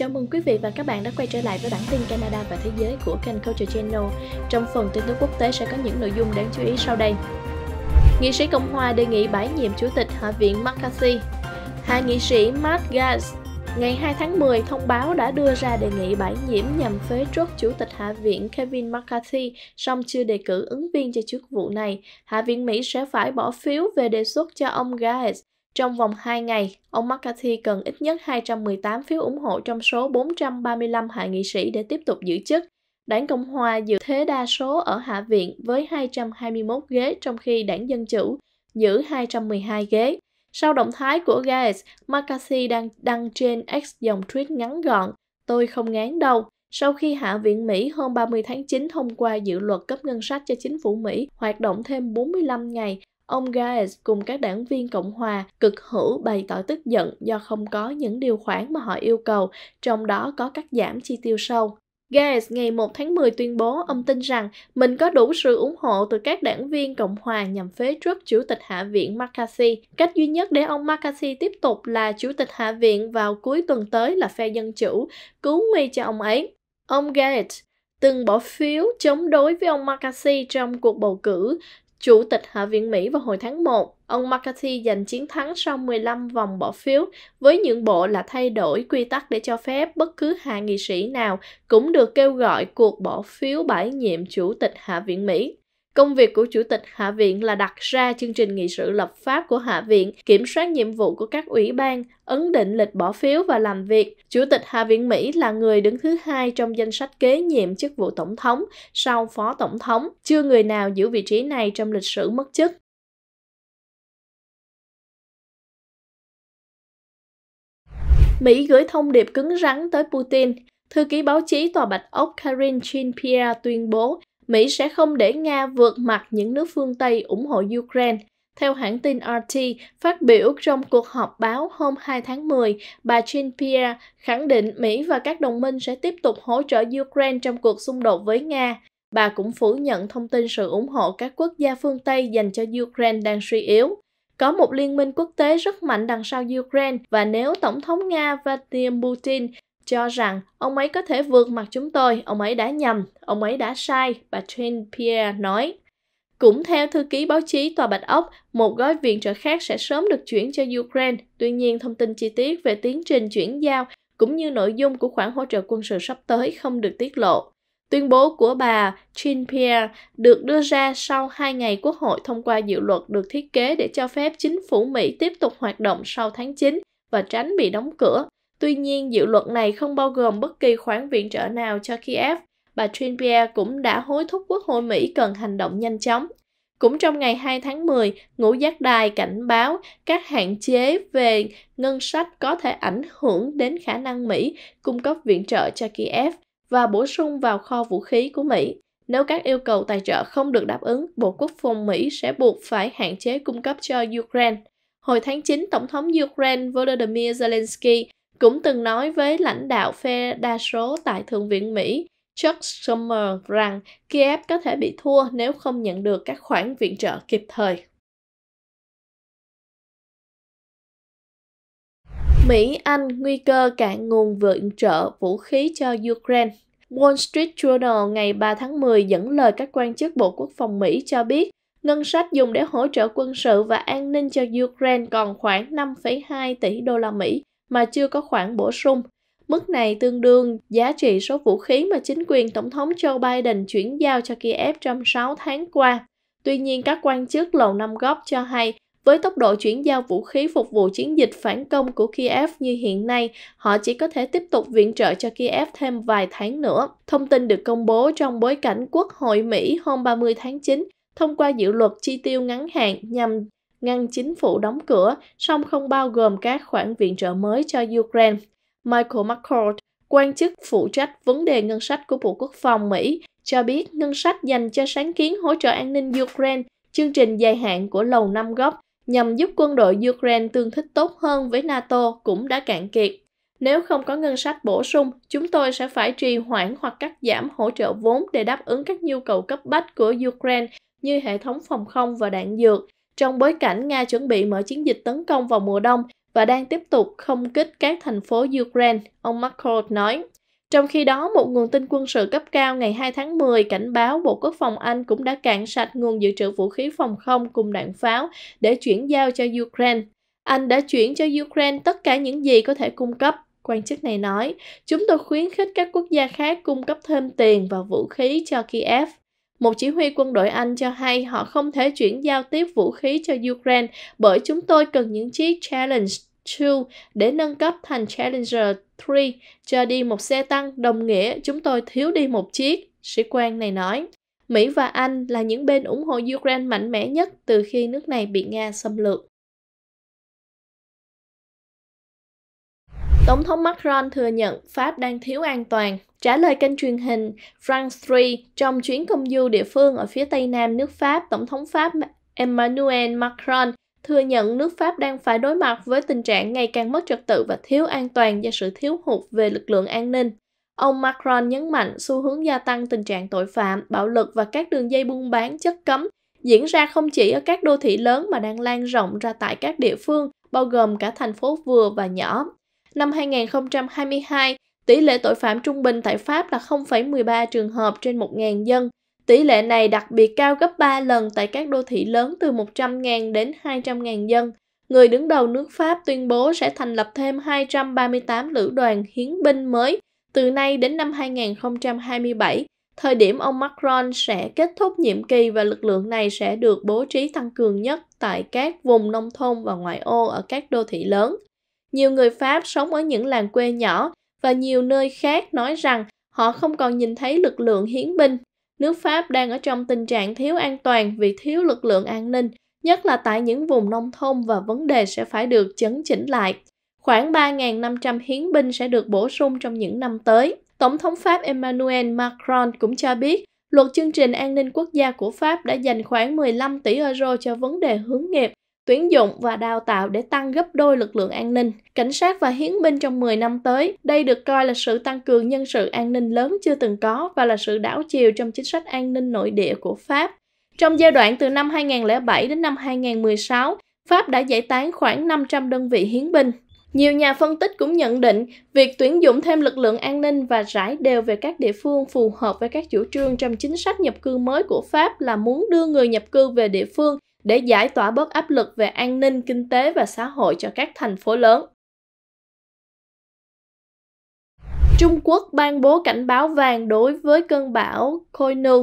Chào mừng quý vị và các bạn đã quay trở lại với bản tin Canada và thế giới của kênh Culture Channel. Trong phần tin tức quốc tế sẽ có những nội dung đáng chú ý sau đây. Nghị sĩ Cộng hòa đề nghị bãi nhiệm Chủ tịch Hạ viện McCarthy. Hạ nghị sĩ Matt Gaetz ngày 2 tháng 10 thông báo đã đưa ra đề nghị bãi nhiệm nhằm phế truất Chủ tịch Hạ viện Kevin McCarthy, song chưa đề cử ứng viên cho chức vụ này. Hạ viện Mỹ sẽ phải bỏ phiếu về đề xuất cho ông Gaetz trong vòng 2 ngày, ông McCarthy cần ít nhất 218 phiếu ủng hộ trong số 435 hạ nghị sĩ để tiếp tục giữ chức. Đảng Cộng Hòa giữ thế đa số ở Hạ viện với 221 ghế trong khi đảng Dân Chủ giữ 212 ghế. Sau động thái của Gates, McCarthy đang đăng trên X dòng tweet ngắn gọn, tôi không ngán đâu. Sau khi Hạ viện Mỹ hôm 30 tháng 9 thông qua dự luật cấp ngân sách cho chính phủ Mỹ hoạt động thêm 45 ngày, ông Gates cùng các đảng viên Cộng hòa cực hữu bày tỏ tức giận do không có những điều khoản mà họ yêu cầu, trong đó có cắt giảm chi tiêu sâu. Gates ngày 1 tháng 10 tuyên bố ông tin rằng mình có đủ sự ủng hộ từ các đảng viên Cộng hòa nhằm phế truất Chủ tịch Hạ viện McCarthy. Cách duy nhất để ông McCarthy tiếp tục là Chủ tịch Hạ viện vào cuối tuần tới là phe Dân Chủ, cứu nguy cho ông ấy. Ông Gates từng bỏ phiếu chống đối với ông McCarthy trong cuộc bầu cử Chủ tịch Hạ viện Mỹ vào hồi tháng 1, ông McCarthy giành chiến thắng sau 15 vòng bỏ phiếu với những bộ là thay đổi quy tắc để cho phép bất cứ hạ nghị sĩ nào cũng được kêu gọi cuộc bỏ phiếu bãi nhiệm chủ tịch Hạ viện Mỹ. Công việc của Chủ tịch Hạ viện là đặt ra chương trình nghị sự lập pháp của Hạ viện, kiểm soát nhiệm vụ của các ủy ban, ấn định lịch bỏ phiếu và làm việc. Chủ tịch Hạ viện Mỹ là người đứng thứ hai trong danh sách kế nhiệm chức vụ tổng thống sau phó tổng thống. Chưa người nào giữ vị trí này trong lịch sử mất chức. Mỹ gửi thông điệp cứng rắn tới Putin. Thư ký báo chí Tòa Bạch Ốc Karin Jean-Pierre tuyên bố Mỹ sẽ không để Nga vượt mặt những nước phương Tây ủng hộ Ukraine. Theo hãng tin RT, phát biểu trong cuộc họp báo hôm 2 tháng 10, bà Jean Pierre khẳng định Mỹ và các đồng minh sẽ tiếp tục hỗ trợ Ukraine trong cuộc xung đột với Nga. Bà cũng phủ nhận thông tin sự ủng hộ các quốc gia phương Tây dành cho Ukraine đang suy yếu. Có một liên minh quốc tế rất mạnh đằng sau Ukraine và nếu Tổng thống Nga Vladimir Putin cho rằng ông ấy có thể vượt mặt chúng tôi, ông ấy đã nhầm, ông ấy đã sai, bà Trin Pierre nói. Cũng theo thư ký báo chí Tòa Bạch Ốc, một gói viện trợ khác sẽ sớm được chuyển cho Ukraine. Tuy nhiên, thông tin chi tiết về tiến trình chuyển giao cũng như nội dung của khoản hỗ trợ quân sự sắp tới không được tiết lộ. Tuyên bố của bà Jean Pierre được đưa ra sau hai ngày Quốc hội thông qua dự luật được thiết kế để cho phép chính phủ Mỹ tiếp tục hoạt động sau tháng 9 và tránh bị đóng cửa. Tuy nhiên, dự luật này không bao gồm bất kỳ khoản viện trợ nào cho Kiev. Bà Jean cũng đã hối thúc Quốc hội Mỹ cần hành động nhanh chóng. Cũng trong ngày 2 tháng 10, Ngũ Giác Đài cảnh báo các hạn chế về ngân sách có thể ảnh hưởng đến khả năng Mỹ cung cấp viện trợ cho Kiev và bổ sung vào kho vũ khí của Mỹ. Nếu các yêu cầu tài trợ không được đáp ứng, Bộ Quốc phòng Mỹ sẽ buộc phải hạn chế cung cấp cho Ukraine. Hồi tháng 9, Tổng thống Ukraine Volodymyr Zelensky cũng từng nói với lãnh đạo phe đa số tại Thượng viện Mỹ Chuck Schumer rằng Kiev có thể bị thua nếu không nhận được các khoản viện trợ kịp thời. Mỹ Anh nguy cơ cạn nguồn viện trợ vũ khí cho Ukraine. Wall Street Journal ngày 3 tháng 10 dẫn lời các quan chức Bộ Quốc phòng Mỹ cho biết ngân sách dùng để hỗ trợ quân sự và an ninh cho Ukraine còn khoảng 5,2 tỷ đô la Mỹ, mà chưa có khoản bổ sung. Mức này tương đương giá trị số vũ khí mà chính quyền Tổng thống Joe Biden chuyển giao cho Kiev trong 6 tháng qua. Tuy nhiên, các quan chức Lầu Năm Góc cho hay với tốc độ chuyển giao vũ khí phục vụ chiến dịch phản công của Kiev như hiện nay, họ chỉ có thể tiếp tục viện trợ cho Kiev thêm vài tháng nữa. Thông tin được công bố trong bối cảnh Quốc hội Mỹ hôm 30 tháng 9 thông qua dự luật chi tiêu ngắn hạn nhằm ngăn chính phủ đóng cửa, song không bao gồm các khoản viện trợ mới cho Ukraine. Michael McCord, quan chức phụ trách vấn đề ngân sách của Bộ Quốc phòng Mỹ, cho biết ngân sách dành cho sáng kiến hỗ trợ an ninh Ukraine, chương trình dài hạn của Lầu Năm Góc, nhằm giúp quân đội Ukraine tương thích tốt hơn với NATO cũng đã cạn kiệt. Nếu không có ngân sách bổ sung, chúng tôi sẽ phải trì hoãn hoặc cắt giảm hỗ trợ vốn để đáp ứng các nhu cầu cấp bách của Ukraine như hệ thống phòng không và đạn dược, trong bối cảnh Nga chuẩn bị mở chiến dịch tấn công vào mùa đông và đang tiếp tục không kích các thành phố Ukraine, ông Macron nói. Trong khi đó, một nguồn tin quân sự cấp cao ngày 2 tháng 10 cảnh báo Bộ Quốc phòng Anh cũng đã cạn sạch nguồn dự trữ vũ khí phòng không cùng đạn pháo để chuyển giao cho Ukraine. Anh đã chuyển cho Ukraine tất cả những gì có thể cung cấp, quan chức này nói. Chúng tôi khuyến khích các quốc gia khác cung cấp thêm tiền và vũ khí cho Kiev. Một chỉ huy quân đội Anh cho hay họ không thể chuyển giao tiếp vũ khí cho Ukraine bởi chúng tôi cần những chiếc Challenge 2 để nâng cấp thành Challenger 3 cho đi một xe tăng đồng nghĩa chúng tôi thiếu đi một chiếc, sĩ quan này nói. Mỹ và Anh là những bên ủng hộ Ukraine mạnh mẽ nhất từ khi nước này bị Nga xâm lược. Tổng thống Macron thừa nhận Pháp đang thiếu an toàn Trả lời kênh truyền hình France 3 trong chuyến công du địa phương ở phía tây nam nước Pháp, Tổng thống Pháp Emmanuel Macron thừa nhận nước Pháp đang phải đối mặt với tình trạng ngày càng mất trật tự và thiếu an toàn do sự thiếu hụt về lực lượng an ninh. Ông Macron nhấn mạnh xu hướng gia tăng tình trạng tội phạm, bạo lực và các đường dây buôn bán chất cấm diễn ra không chỉ ở các đô thị lớn mà đang lan rộng ra tại các địa phương, bao gồm cả thành phố vừa và nhỏ. Năm 2022, Tỷ lệ tội phạm trung bình tại Pháp là 0,13 trường hợp trên 1.000 dân. Tỷ lệ này đặc biệt cao gấp 3 lần tại các đô thị lớn từ 100.000 đến 200.000 dân. Người đứng đầu nước Pháp tuyên bố sẽ thành lập thêm 238 lữ đoàn hiến binh mới từ nay đến năm 2027, thời điểm ông Macron sẽ kết thúc nhiệm kỳ và lực lượng này sẽ được bố trí tăng cường nhất tại các vùng nông thôn và ngoại ô ở các đô thị lớn. Nhiều người Pháp sống ở những làng quê nhỏ, và nhiều nơi khác nói rằng họ không còn nhìn thấy lực lượng hiến binh. Nước Pháp đang ở trong tình trạng thiếu an toàn vì thiếu lực lượng an ninh, nhất là tại những vùng nông thôn và vấn đề sẽ phải được chấn chỉnh lại. Khoảng 3.500 hiến binh sẽ được bổ sung trong những năm tới. Tổng thống Pháp Emmanuel Macron cũng cho biết luật chương trình an ninh quốc gia của Pháp đã dành khoảng 15 tỷ euro cho vấn đề hướng nghiệp tuyển dụng và đào tạo để tăng gấp đôi lực lượng an ninh, cảnh sát và hiến binh trong 10 năm tới. Đây được coi là sự tăng cường nhân sự an ninh lớn chưa từng có và là sự đảo chiều trong chính sách an ninh nội địa của Pháp. Trong giai đoạn từ năm 2007 đến năm 2016, Pháp đã giải tán khoảng 500 đơn vị hiến binh. Nhiều nhà phân tích cũng nhận định việc tuyển dụng thêm lực lượng an ninh và rải đều về các địa phương phù hợp với các chủ trương trong chính sách nhập cư mới của Pháp là muốn đưa người nhập cư về địa phương để giải tỏa bớt áp lực về an ninh, kinh tế và xã hội cho các thành phố lớn. Trung Quốc ban bố cảnh báo vàng đối với cơn bão Koinu.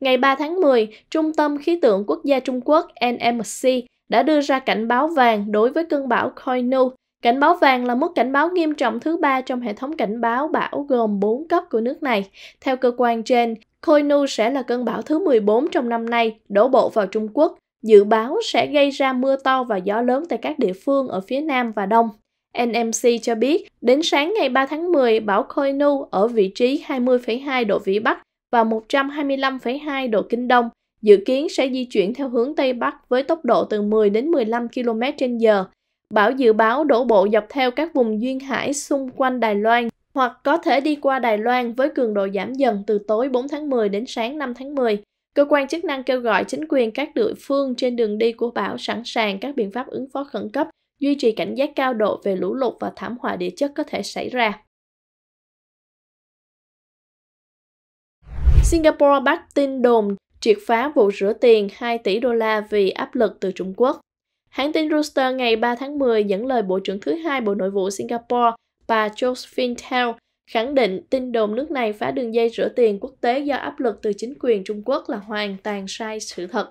Ngày 3 tháng 10, Trung tâm Khí tượng Quốc gia Trung Quốc NMC đã đưa ra cảnh báo vàng đối với cơn bão Koinu. Cảnh báo vàng là mức cảnh báo nghiêm trọng thứ ba trong hệ thống cảnh báo bão gồm 4 cấp của nước này. Theo cơ quan trên, Koinu sẽ là cơn bão thứ 14 trong năm nay, đổ bộ vào Trung Quốc dự báo sẽ gây ra mưa to và gió lớn tại các địa phương ở phía Nam và Đông. NMC cho biết, đến sáng ngày 3 tháng 10, bão Koinu ở vị trí 20,2 độ Vĩ Bắc và 125,2 độ Kinh Đông, dự kiến sẽ di chuyển theo hướng Tây Bắc với tốc độ từ 10 đến 15 km h Bão dự báo đổ bộ dọc theo các vùng duyên hải xung quanh Đài Loan hoặc có thể đi qua Đài Loan với cường độ giảm dần từ tối 4 tháng 10 đến sáng 5 tháng 10. Cơ quan chức năng kêu gọi chính quyền các địa phương trên đường đi của bão sẵn sàng các biện pháp ứng phó khẩn cấp, duy trì cảnh giác cao độ về lũ lụt và thảm họa địa chất có thể xảy ra. Singapore bắt tin đồn triệt phá vụ rửa tiền 2 tỷ đô la vì áp lực từ Trung Quốc. Hãng tin Reuters ngày 3 tháng 10 dẫn lời Bộ trưởng thứ hai Bộ Nội vụ Singapore, bà Josephine Teo, khẳng định tin đồn nước này phá đường dây rửa tiền quốc tế do áp lực từ chính quyền Trung Quốc là hoàn toàn sai sự thật.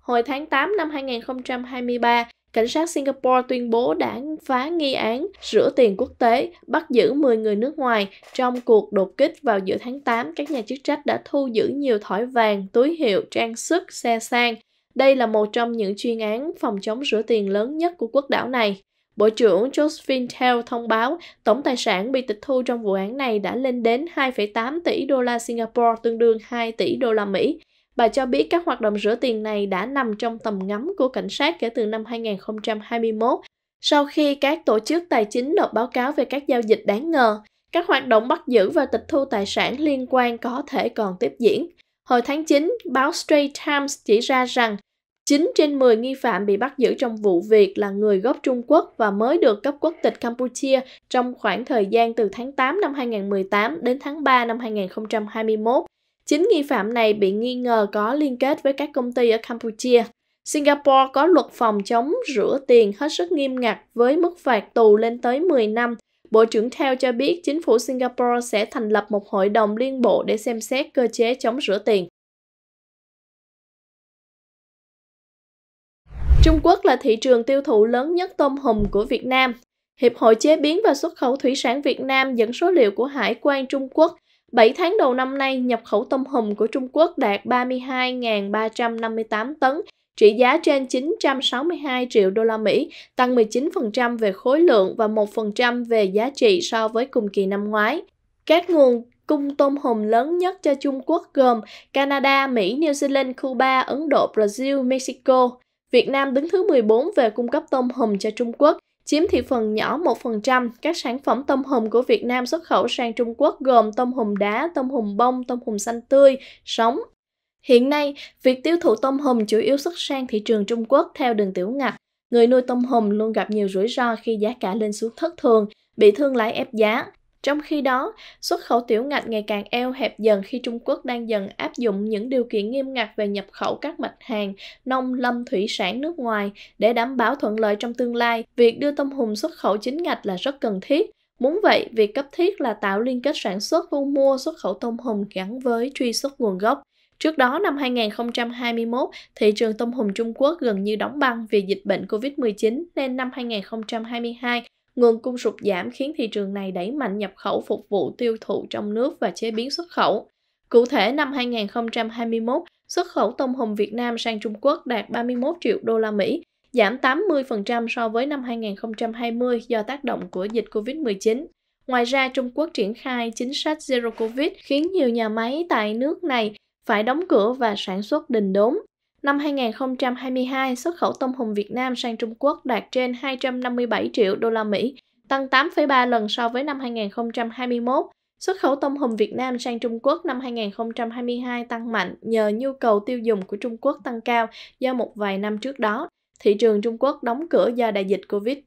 Hồi tháng 8 năm 2023, cảnh sát Singapore tuyên bố đã phá nghi án rửa tiền quốc tế, bắt giữ 10 người nước ngoài. Trong cuộc đột kích vào giữa tháng 8, các nhà chức trách đã thu giữ nhiều thỏi vàng, túi hiệu, trang sức, xe sang. Đây là một trong những chuyên án phòng chống rửa tiền lớn nhất của quốc đảo này. Bộ trưởng Josephine Teo thông báo tổng tài sản bị tịch thu trong vụ án này đã lên đến 2,8 tỷ đô la Singapore tương đương 2 tỷ đô la Mỹ. Bà cho biết các hoạt động rửa tiền này đã nằm trong tầm ngắm của cảnh sát kể từ năm 2021 sau khi các tổ chức tài chính nộp báo cáo về các giao dịch đáng ngờ. Các hoạt động bắt giữ và tịch thu tài sản liên quan có thể còn tiếp diễn. Hồi tháng 9, báo Straits Times chỉ ra rằng 9 trên 10 nghi phạm bị bắt giữ trong vụ việc là người gốc Trung Quốc và mới được cấp quốc tịch Campuchia trong khoảng thời gian từ tháng 8 năm 2018 đến tháng 3 năm 2021. 9 nghi phạm này bị nghi ngờ có liên kết với các công ty ở Campuchia. Singapore có luật phòng chống rửa tiền hết sức nghiêm ngặt với mức phạt tù lên tới 10 năm. Bộ trưởng Theo cho biết chính phủ Singapore sẽ thành lập một hội đồng liên bộ để xem xét cơ chế chống rửa tiền. Trung Quốc là thị trường tiêu thụ lớn nhất tôm hùm của Việt Nam. Hiệp hội Chế biến và Xuất khẩu Thủy sản Việt Nam dẫn số liệu của Hải quan Trung Quốc 7 tháng đầu năm nay, nhập khẩu tôm hùm của Trung Quốc đạt 32.358 tấn, trị giá trên 962 triệu đô la Mỹ, tăng 19% về khối lượng và 1% về giá trị so với cùng kỳ năm ngoái. Các nguồn cung tôm hùm lớn nhất cho Trung Quốc gồm Canada, Mỹ, New Zealand, Cuba, Ấn Độ, Brazil, Mexico. Việt Nam đứng thứ 14 về cung cấp tôm hùm cho Trung Quốc, chiếm thị phần nhỏ 1%. Các sản phẩm tôm hùm của Việt Nam xuất khẩu sang Trung Quốc gồm tôm hùm đá, tôm hùm bông, tôm hùm xanh tươi, sống. Hiện nay, việc tiêu thụ tôm hùm chủ yếu xuất sang thị trường Trung Quốc theo đường tiểu ngạch. Người nuôi tôm hùm luôn gặp nhiều rủi ro khi giá cả lên xuống thất thường, bị thương lái ép giá. Trong khi đó, xuất khẩu tiểu ngạch ngày càng eo hẹp dần khi Trung Quốc đang dần áp dụng những điều kiện nghiêm ngặt về nhập khẩu các mặt hàng nông lâm thủy sản nước ngoài để đảm bảo thuận lợi trong tương lai. Việc đưa tôm hùm xuất khẩu chính ngạch là rất cần thiết. Muốn vậy, việc cấp thiết là tạo liên kết sản xuất thu mua xuất khẩu tôm hùm gắn với truy xuất nguồn gốc. Trước đó, năm 2021, thị trường tôm hùm Trung Quốc gần như đóng băng vì dịch bệnh COVID-19 nên năm 2022, Nguồn cung sụt giảm khiến thị trường này đẩy mạnh nhập khẩu phục vụ tiêu thụ trong nước và chế biến xuất khẩu. Cụ thể, năm 2021, xuất khẩu tôm hùm Việt Nam sang Trung Quốc đạt 31 triệu đô la Mỹ, giảm 80% so với năm 2020 do tác động của dịch COVID-19. Ngoài ra, Trung Quốc triển khai chính sách Zero Covid khiến nhiều nhà máy tại nước này phải đóng cửa và sản xuất đình đốn. Năm 2022, xuất khẩu tôm hùm Việt Nam sang Trung Quốc đạt trên 257 triệu đô la Mỹ, tăng 8,3 lần so với năm 2021. Xuất khẩu tôm hùm Việt Nam sang Trung Quốc năm 2022 tăng mạnh nhờ nhu cầu tiêu dùng của Trung Quốc tăng cao do một vài năm trước đó. Thị trường Trung Quốc đóng cửa do đại dịch Covid.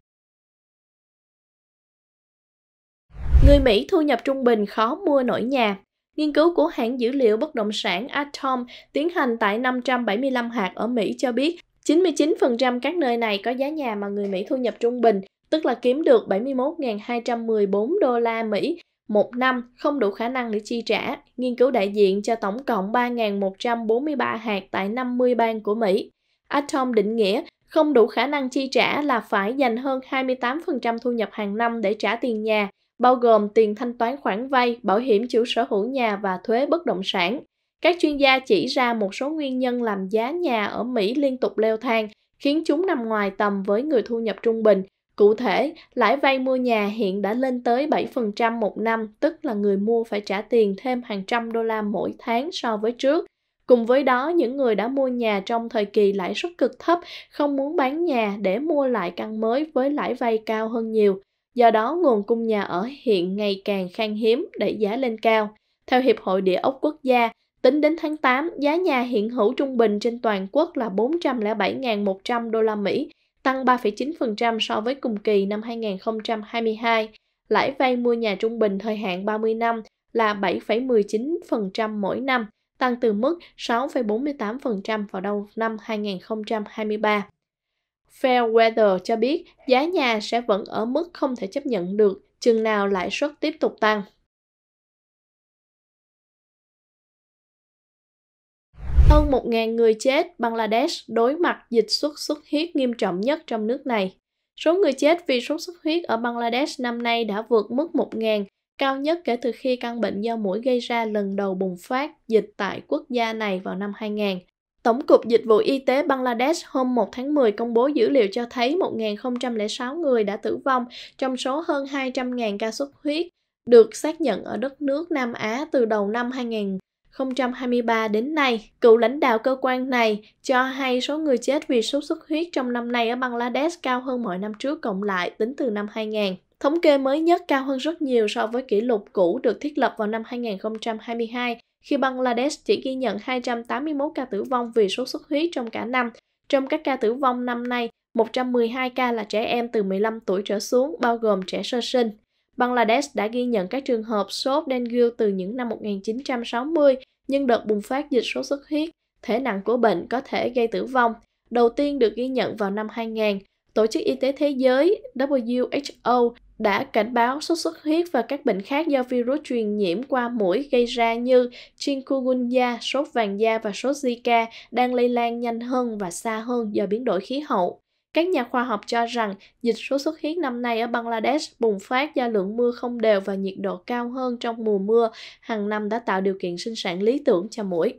Người Mỹ thu nhập trung bình khó mua nổi nhà. Nghiên cứu của hãng dữ liệu bất động sản Atom tiến hành tại 575 hạt ở Mỹ cho biết 99% các nơi này có giá nhà mà người Mỹ thu nhập trung bình, tức là kiếm được 71.214 đô la Mỹ một năm không đủ khả năng để chi trả. Nghiên cứu đại diện cho tổng cộng 3.143 hạt tại 50 bang của Mỹ. Atom định nghĩa không đủ khả năng chi trả là phải dành hơn 28% thu nhập hàng năm để trả tiền nhà bao gồm tiền thanh toán khoản vay, bảo hiểm chủ sở hữu nhà và thuế bất động sản. Các chuyên gia chỉ ra một số nguyên nhân làm giá nhà ở Mỹ liên tục leo thang, khiến chúng nằm ngoài tầm với người thu nhập trung bình. Cụ thể, lãi vay mua nhà hiện đã lên tới 7% một năm, tức là người mua phải trả tiền thêm hàng trăm đô la mỗi tháng so với trước. Cùng với đó, những người đã mua nhà trong thời kỳ lãi suất cực thấp không muốn bán nhà để mua lại căn mới với lãi vay cao hơn nhiều. Do đó, nguồn cung nhà ở hiện ngày càng khan hiếm đẩy giá lên cao. Theo Hiệp hội Địa ốc Quốc gia, tính đến tháng 8, giá nhà hiện hữu trung bình trên toàn quốc là 407.100 đô la Mỹ, tăng 3,9% so với cùng kỳ năm 2022. Lãi vay mua nhà trung bình thời hạn 30 năm là 7,19% mỗi năm, tăng từ mức 6,48% vào đầu năm 2023. Fairweather cho biết giá nhà sẽ vẫn ở mức không thể chấp nhận được chừng nào lãi suất tiếp tục tăng. Hơn 1.000 người chết, Bangladesh đối mặt dịch xuất xuất huyết nghiêm trọng nhất trong nước này. Số người chết vì sốt xuất huyết ở Bangladesh năm nay đã vượt mức 1.000, cao nhất kể từ khi căn bệnh do mũi gây ra lần đầu bùng phát dịch tại quốc gia này vào năm 2000. Tổng cục Dịch vụ Y tế Bangladesh hôm 1 tháng 10 công bố dữ liệu cho thấy 1.006 người đã tử vong trong số hơn 200.000 ca xuất huyết được xác nhận ở đất nước Nam Á từ đầu năm 2023 đến nay. Cựu lãnh đạo cơ quan này cho hay số người chết vì sốt xuất huyết trong năm nay ở Bangladesh cao hơn mọi năm trước cộng lại tính từ năm 2000. Thống kê mới nhất cao hơn rất nhiều so với kỷ lục cũ được thiết lập vào năm 2022 khi Bangladesh chỉ ghi nhận 281 ca tử vong vì sốt xuất huyết trong cả năm. Trong các ca tử vong năm nay, 112 ca là trẻ em từ 15 tuổi trở xuống, bao gồm trẻ sơ sinh. Bangladesh đã ghi nhận các trường hợp sốt dengue từ những năm 1960, nhưng đợt bùng phát dịch sốt xuất huyết, thể nặng của bệnh có thể gây tử vong, đầu tiên được ghi nhận vào năm 2000. Tổ chức Y tế Thế giới WHO đã cảnh báo sốt xuất huyết và các bệnh khác do virus truyền nhiễm qua mũi gây ra như chikungunya, sốt vàng da và sốt Zika đang lây lan nhanh hơn và xa hơn do biến đổi khí hậu. Các nhà khoa học cho rằng dịch sốt xuất huyết năm nay ở Bangladesh bùng phát do lượng mưa không đều và nhiệt độ cao hơn trong mùa mưa hàng năm đã tạo điều kiện sinh sản lý tưởng cho mũi.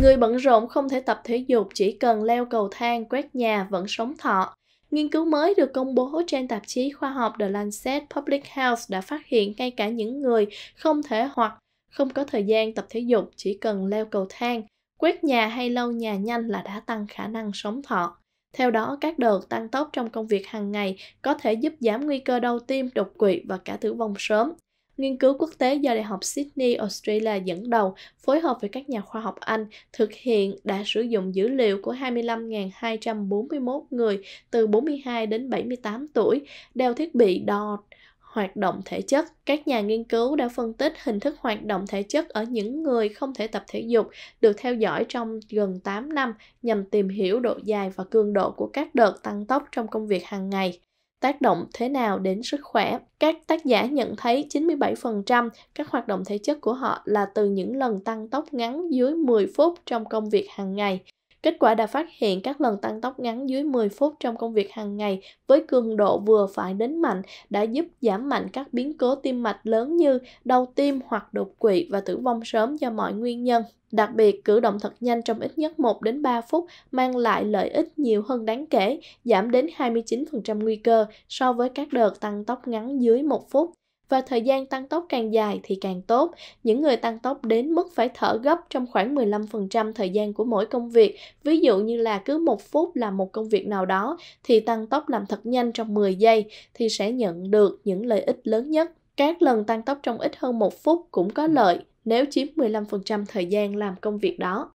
Người bận rộn không thể tập thể dục chỉ cần leo cầu thang, quét nhà vẫn sống thọ. Nghiên cứu mới được công bố trên tạp chí khoa học The Lancet Public Health đã phát hiện ngay cả những người không thể hoặc không có thời gian tập thể dục chỉ cần leo cầu thang, quét nhà hay lau nhà nhanh là đã tăng khả năng sống thọ. Theo đó, các đợt tăng tốc trong công việc hàng ngày có thể giúp giảm nguy cơ đau tim, đột quỵ và cả tử vong sớm. Nghiên cứu quốc tế do Đại học Sydney, Australia dẫn đầu, phối hợp với các nhà khoa học Anh, thực hiện đã sử dụng dữ liệu của 25.241 người từ 42 đến 78 tuổi, đeo thiết bị đo hoạt động thể chất. Các nhà nghiên cứu đã phân tích hình thức hoạt động thể chất ở những người không thể tập thể dục được theo dõi trong gần 8 năm nhằm tìm hiểu độ dài và cường độ của các đợt tăng tốc trong công việc hàng ngày tác động thế nào đến sức khỏe. Các tác giả nhận thấy 97% các hoạt động thể chất của họ là từ những lần tăng tốc ngắn dưới 10 phút trong công việc hàng ngày. Kết quả đã phát hiện các lần tăng tốc ngắn dưới 10 phút trong công việc hàng ngày với cường độ vừa phải đến mạnh đã giúp giảm mạnh các biến cố tim mạch lớn như đau tim hoặc đột quỵ và tử vong sớm do mọi nguyên nhân. Đặc biệt, cử động thật nhanh trong ít nhất 1 đến 3 phút mang lại lợi ích nhiều hơn đáng kể, giảm đến 29% nguy cơ so với các đợt tăng tốc ngắn dưới 1 phút và thời gian tăng tốc càng dài thì càng tốt. Những người tăng tốc đến mức phải thở gấp trong khoảng 15% thời gian của mỗi công việc, ví dụ như là cứ một phút làm một công việc nào đó thì tăng tốc làm thật nhanh trong 10 giây thì sẽ nhận được những lợi ích lớn nhất. Các lần tăng tốc trong ít hơn một phút cũng có lợi nếu chiếm 15% thời gian làm công việc đó.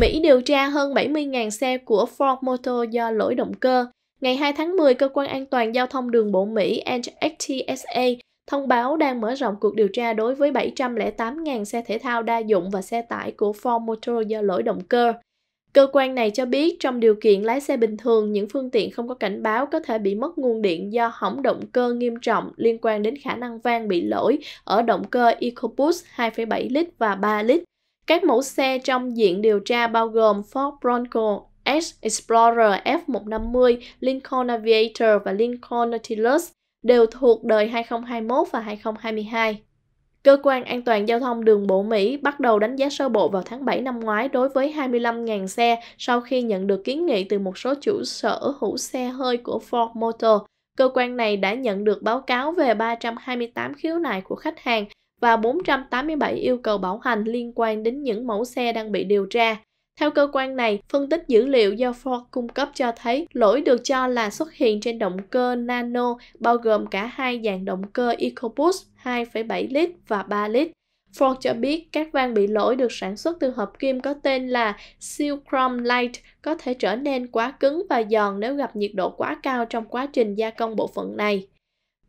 Mỹ điều tra hơn 70.000 xe của Ford Motor do lỗi động cơ. Ngày 2 tháng 10, Cơ quan An toàn Giao thông Đường bộ Mỹ NHTSA thông báo đang mở rộng cuộc điều tra đối với 708.000 xe thể thao đa dụng và xe tải của Ford Motor do lỗi động cơ. Cơ quan này cho biết trong điều kiện lái xe bình thường, những phương tiện không có cảnh báo có thể bị mất nguồn điện do hỏng động cơ nghiêm trọng liên quan đến khả năng van bị lỗi ở động cơ EcoBoost 2,7 lít và 3 lít. Các mẫu xe trong diện điều tra bao gồm Ford Bronco S-Explorer F-150, Lincoln Aviator và Lincoln Nautilus đều thuộc đời 2021 và 2022. Cơ quan An toàn Giao thông Đường bộ Mỹ bắt đầu đánh giá sơ bộ vào tháng 7 năm ngoái đối với 25.000 xe sau khi nhận được kiến nghị từ một số chủ sở hữu xe hơi của Ford Motor. Cơ quan này đã nhận được báo cáo về 328 khiếu nại của khách hàng và 487 yêu cầu bảo hành liên quan đến những mẫu xe đang bị điều tra. Theo cơ quan này, phân tích dữ liệu do Ford cung cấp cho thấy lỗi được cho là xuất hiện trên động cơ nano bao gồm cả hai dạng động cơ EcoBoost 2,7 lít và 3 lít. Ford cho biết các van bị lỗi được sản xuất từ hợp kim có tên là Silcrom Light có thể trở nên quá cứng và giòn nếu gặp nhiệt độ quá cao trong quá trình gia công bộ phận này.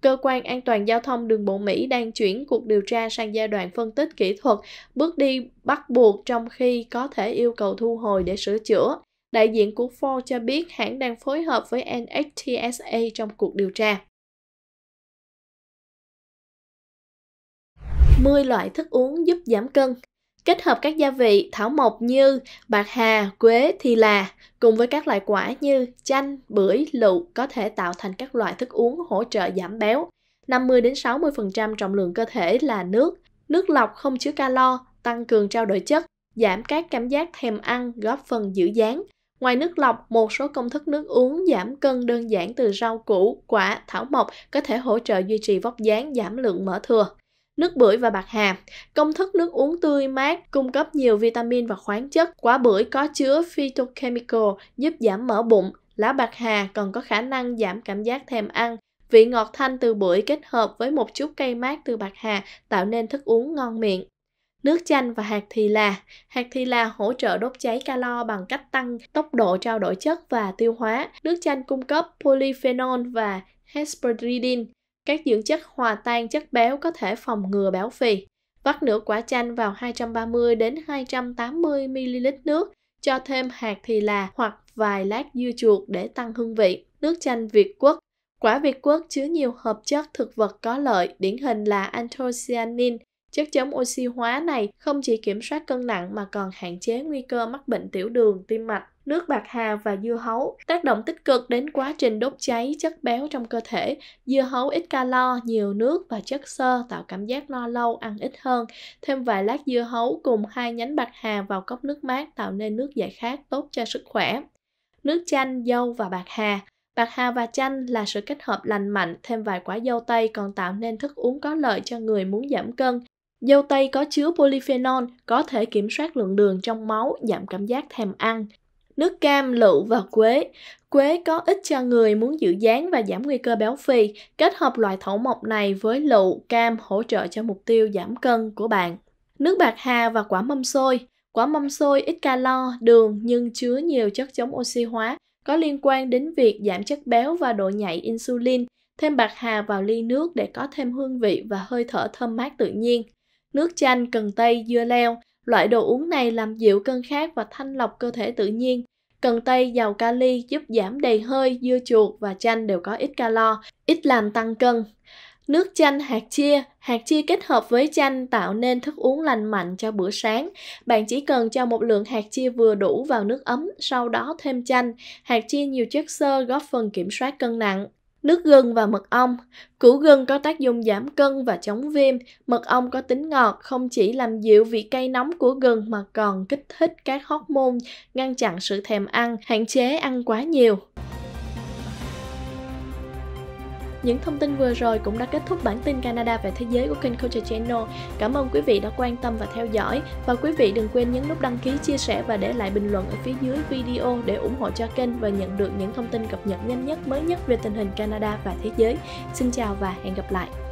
Cơ quan An toàn Giao thông Đường bộ Mỹ đang chuyển cuộc điều tra sang giai đoạn phân tích kỹ thuật, bước đi bắt buộc trong khi có thể yêu cầu thu hồi để sửa chữa. Đại diện của Ford cho biết hãng đang phối hợp với NHTSA trong cuộc điều tra. 10 loại thức uống giúp giảm cân Kết hợp các gia vị thảo mộc như bạc hà, quế, thì là cùng với các loại quả như chanh, bưởi, lựu có thể tạo thành các loại thức uống hỗ trợ giảm béo. 50 đến 60% trọng lượng cơ thể là nước. Nước lọc không chứa calo, tăng cường trao đổi chất, giảm các cảm giác thèm ăn, góp phần giữ dáng. Ngoài nước lọc, một số công thức nước uống giảm cân đơn giản từ rau củ, quả, thảo mộc có thể hỗ trợ duy trì vóc dáng, giảm lượng mỡ thừa nước bưởi và bạc hà. Công thức nước uống tươi mát cung cấp nhiều vitamin và khoáng chất. Quả bưởi có chứa phytochemical giúp giảm mỡ bụng. Lá bạc hà còn có khả năng giảm cảm giác thèm ăn. Vị ngọt thanh từ bưởi kết hợp với một chút cây mát từ bạc hà tạo nên thức uống ngon miệng. Nước chanh và hạt thì là Hạt thì là hỗ trợ đốt cháy calo bằng cách tăng tốc độ trao đổi chất và tiêu hóa. Nước chanh cung cấp polyphenol và hesperidin, các dưỡng chất hòa tan chất béo có thể phòng ngừa béo phì. Vắt nửa quả chanh vào 230 đến 280 ml nước, cho thêm hạt thì là hoặc vài lát dưa chuột để tăng hương vị. Nước chanh Việt Quất Quả Việt Quất chứa nhiều hợp chất thực vật có lợi, điển hình là anthocyanin. Chất chống oxy hóa này không chỉ kiểm soát cân nặng mà còn hạn chế nguy cơ mắc bệnh tiểu đường, tim mạch nước bạc hà và dưa hấu tác động tích cực đến quá trình đốt cháy chất béo trong cơ thể. Dưa hấu ít calo, nhiều nước và chất xơ tạo cảm giác no lâu, ăn ít hơn. Thêm vài lát dưa hấu cùng hai nhánh bạc hà vào cốc nước mát tạo nên nước giải khát tốt cho sức khỏe. Nước chanh, dâu và bạc hà Bạc hà và chanh là sự kết hợp lành mạnh, thêm vài quả dâu tây còn tạo nên thức uống có lợi cho người muốn giảm cân. Dâu tây có chứa polyphenol, có thể kiểm soát lượng đường trong máu, giảm cảm giác thèm ăn nước cam, lựu và quế. Quế có ích cho người muốn giữ dáng và giảm nguy cơ béo phì. Kết hợp loại thảo mộc này với lựu, cam hỗ trợ cho mục tiêu giảm cân của bạn. Nước bạc hà và quả mâm xôi. Quả mâm xôi ít calo, đường nhưng chứa nhiều chất chống oxy hóa, có liên quan đến việc giảm chất béo và độ nhạy insulin. Thêm bạc hà vào ly nước để có thêm hương vị và hơi thở thơm mát tự nhiên. Nước chanh, cần tây, dưa leo. Loại đồ uống này làm dịu cơn khát và thanh lọc cơ thể tự nhiên. Cần tây giàu kali giúp giảm đầy hơi, dưa chuột và chanh đều có ít calo, ít làm tăng cân. Nước chanh hạt chia, hạt chia kết hợp với chanh tạo nên thức uống lành mạnh cho bữa sáng. Bạn chỉ cần cho một lượng hạt chia vừa đủ vào nước ấm, sau đó thêm chanh. Hạt chia nhiều chất xơ góp phần kiểm soát cân nặng. Nước gừng và mật ong Củ gừng có tác dụng giảm cân và chống viêm, mật ong có tính ngọt không chỉ làm dịu vị cay nóng của gừng mà còn kích thích các hormone, ngăn chặn sự thèm ăn, hạn chế ăn quá nhiều. Những thông tin vừa rồi cũng đã kết thúc bản tin Canada về thế giới của kênh Culture Channel. Cảm ơn quý vị đã quan tâm và theo dõi và quý vị đừng quên nhấn nút đăng ký, chia sẻ và để lại bình luận ở phía dưới video để ủng hộ cho kênh và nhận được những thông tin cập nhật nhanh nhất mới nhất về tình hình Canada và thế giới. Xin chào và hẹn gặp lại.